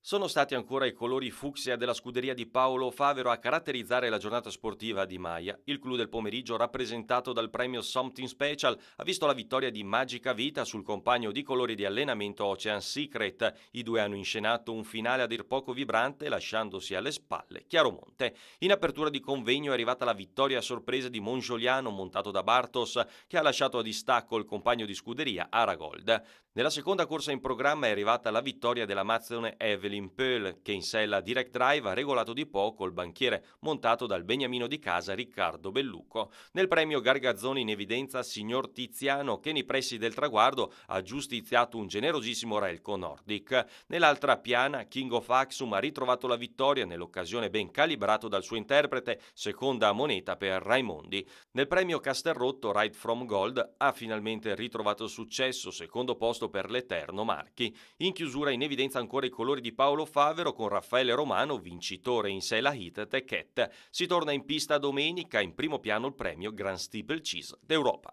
Sono stati ancora i colori fucsia della scuderia di Paolo Favero a caratterizzare la giornata sportiva di Maia. Il clou del pomeriggio, rappresentato dal premio Something Special, ha visto la vittoria di Magica Vita sul compagno di colori di allenamento Ocean Secret. I due hanno inscenato un finale a dir poco vibrante, lasciandosi alle spalle Chiaromonte. In apertura di convegno è arrivata la vittoria a sorpresa di Mongioliano, montato da Bartos, che ha lasciato a distacco il compagno di scuderia Aragold. Nella seconda corsa in programma è arrivata la vittoria dell'Amazzone Evelyn dell'Impel che in sella direct drive ha regolato di poco il banchiere montato dal beniamino di casa Riccardo Bellucco. Nel premio Gargazzoni in evidenza signor Tiziano che nei pressi del traguardo ha giustiziato un generosissimo Relco Nordic. Nell'altra piana King of Axum ha ritrovato la vittoria nell'occasione ben calibrato dal suo interprete, seconda moneta per Raimondi. Nel premio Castelrotto Ride From Gold ha finalmente ritrovato successo, secondo posto per l'Eterno Marchi. In chiusura in evidenza ancora i colori di Paolo Favero con Raffaele Romano, vincitore in sei la hit Techette. Si torna in pista domenica, in primo piano il premio Grand Steeple Cheese d'Europa.